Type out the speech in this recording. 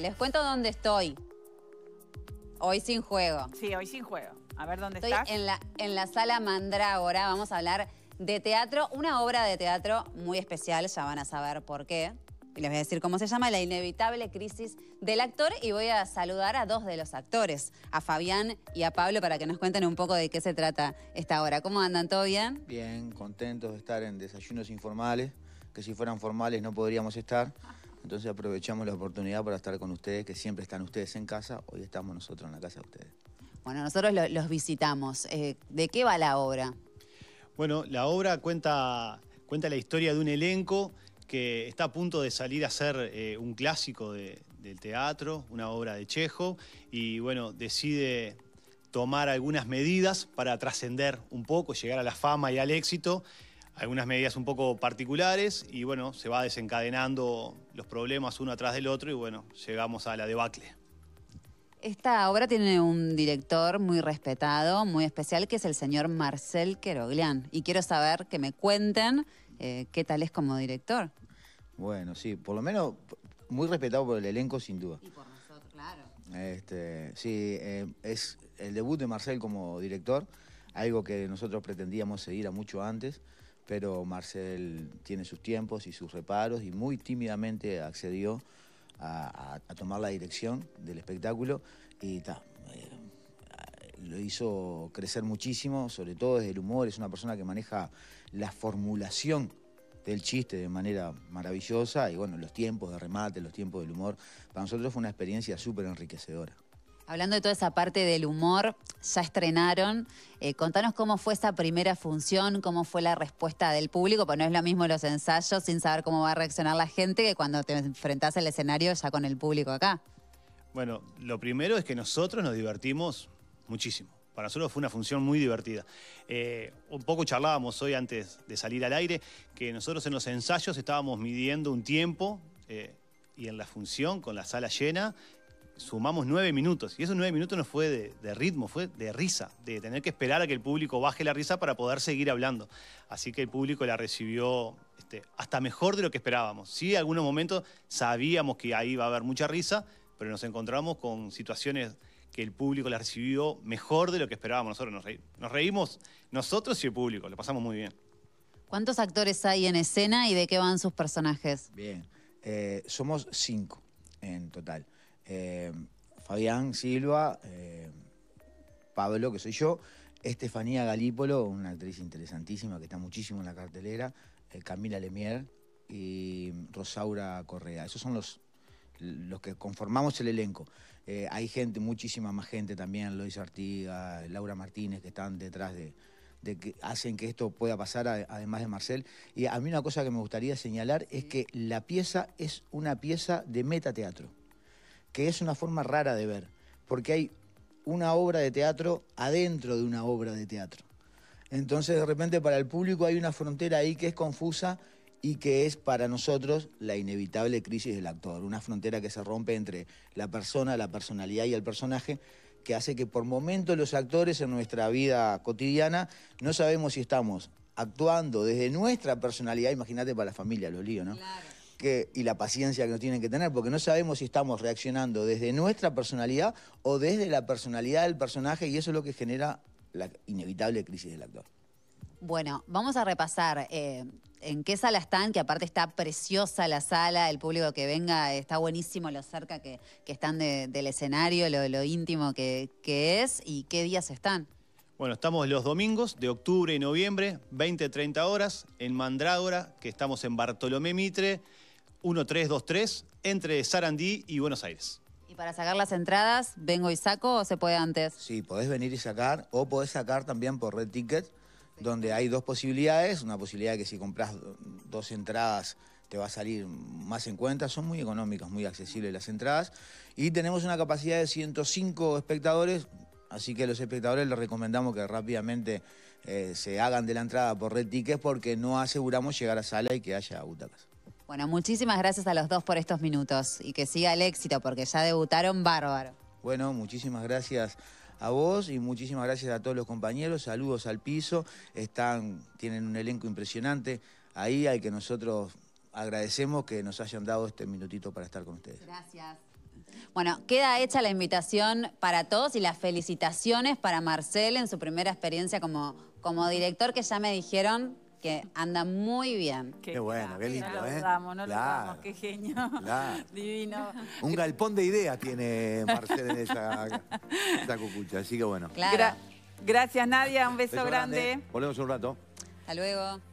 les cuento dónde estoy. Hoy sin juego. Sí, hoy sin juego. A ver dónde estoy En la, en la sala Mandrágora vamos a hablar de teatro, una obra de teatro muy especial, ya van a saber por qué. Y les voy a decir cómo se llama, La inevitable crisis del actor. Y voy a saludar a dos de los actores, a Fabián y a Pablo, para que nos cuenten un poco de qué se trata esta obra. ¿Cómo andan? ¿Todo bien? Bien, contentos de estar en desayunos informales, que si fueran formales no podríamos estar. Entonces aprovechamos la oportunidad para estar con ustedes, que siempre están ustedes en casa, hoy estamos nosotros en la casa de ustedes. Bueno, nosotros los visitamos. Eh, ¿De qué va la obra? Bueno, la obra cuenta, cuenta la historia de un elenco que está a punto de salir a ser eh, un clásico del teatro, una obra de Chejo, y bueno, decide tomar algunas medidas para trascender un poco, llegar a la fama y al éxito, algunas medidas un poco particulares, y bueno, se va desencadenando los problemas uno atrás del otro y bueno, llegamos a la debacle. Esta obra tiene un director muy respetado, muy especial, que es el señor Marcel Queroglián. Y quiero saber que me cuenten eh, qué tal es como director. Bueno, sí, por lo menos muy respetado por el elenco, sin duda. Y por nosotros, claro. Este, sí, eh, es el debut de Marcel como director, algo que nosotros pretendíamos seguir a mucho antes pero Marcel tiene sus tiempos y sus reparos y muy tímidamente accedió a, tomar la dirección del espectáculo y eh, lo hizo crecer muchísimo, sobre todo desde el humor, es una persona que maneja la formulación del chiste de manera maravillosa y bueno, los tiempos de remate, los tiempos del humor, para nosotros fue una experiencia súper enriquecedora. Hablando de toda esa parte del humor, ya estrenaron. Eh, contanos cómo fue esa primera función, cómo fue la respuesta del público, porque no es lo mismo los ensayos sin saber cómo va a reaccionar la gente que cuando te enfrentás al escenario ya con el público acá. Bueno, lo primero es que nosotros nos divertimos muchísimo. Para nosotros fue una función muy divertida. Eh, un poco charlábamos hoy antes de salir al aire que nosotros en los ensayos estábamos midiendo un tiempo eh, y en la función con la sala llena sumamos nueve minutos. Y esos nueve minutos no fue de, ritmo, fue de risa, de tener que esperar a que el público baje la risa para poder seguir hablando. Así que el público la recibió este, hasta mejor de lo que esperábamos. Sí, en algunos momentos sabíamos que ahí iba a haber mucha risa, pero nos encontramos con situaciones que el público la recibió mejor de lo que esperábamos. Nosotros nos, reímos nosotros y el público, lo pasamos muy bien. ¿Cuántos actores hay en escena y de qué van sus personajes? Bien, eh, somos cinco en total. Eh, Fabián Silva, eh, Pablo, que soy yo, Estefanía Galípolo, una actriz interesantísima que está muchísimo en la cartelera, eh, Camila Lemier y Rosaura Correa. Esos son los, que conformamos el elenco. hay gente, muchísima más gente también, Lois Artiga, Laura Martínez, que están detrás de, de que hacen que esto pueda pasar, además de Marcel. Y a mí una cosa que me gustaría señalar es que la pieza es una pieza de metateatro que es una forma rara de ver, porque hay una obra de teatro adentro de una obra de teatro. Entonces de repente para el público hay una frontera ahí que es confusa y que es para nosotros la inevitable crisis del actor, una frontera que se rompe entre la persona, la personalidad y el personaje, que hace que por momentos los actores en nuestra vida cotidiana no sabemos si estamos actuando desde nuestra personalidad, imagínate para la familia, los líos, ¿no? Claro y la paciencia que nos tienen que tener, porque no sabemos si estamos reaccionando desde nuestra personalidad o desde la personalidad del personaje y eso es lo que genera la inevitable crisis del actor. Bueno, vamos a repasar eh, en qué sala están, que aparte está preciosa la sala, el público que venga, está buenísimo lo cerca que, están del escenario, lo, íntimo que, que es y qué días están. Bueno, estamos los domingos de octubre y noviembre, 20-30 horas, en Mandrágora, que estamos en Bartolomé Mitre, 1323 entre Sarandí y Buenos Aires. Y para sacar las entradas, ¿vengo y saco o se puede antes? Sí, podés venir y sacar o podés sacar también por Red Ticket, donde hay dos posibilidades. Una posibilidad que si compras dos entradas te va a salir más en cuenta, son muy económicas, muy accesibles las entradas. Y tenemos una capacidad de 105 espectadores, así que a los espectadores les recomendamos que rápidamente eh, se hagan de la entrada por Red Tickets porque no aseguramos llegar a sala y que haya butacas. Bueno, muchísimas gracias a los dos por estos minutos y que siga el éxito porque ya debutaron bárbaro. Bueno, muchísimas gracias a vos y muchísimas gracias a todos los compañeros. Saludos al piso. Están, tienen un elenco impresionante ahí al que nosotros agradecemos que nos hayan dado este minutito para estar con ustedes. Gracias. Bueno, queda hecha la invitación para todos y las felicitaciones para Marcel en su primera experiencia como, como director, que ya me dijeron que anda muy bien. Qué, bueno, qué lindo, ¿eh? Lo damos, no lo qué genio. Divino. Un galpón de ideas tiene Marcela en esa, cucucha, así que bueno. gracias, Nadia. Un beso, grande. grande. Volvemos un rato. Hasta luego.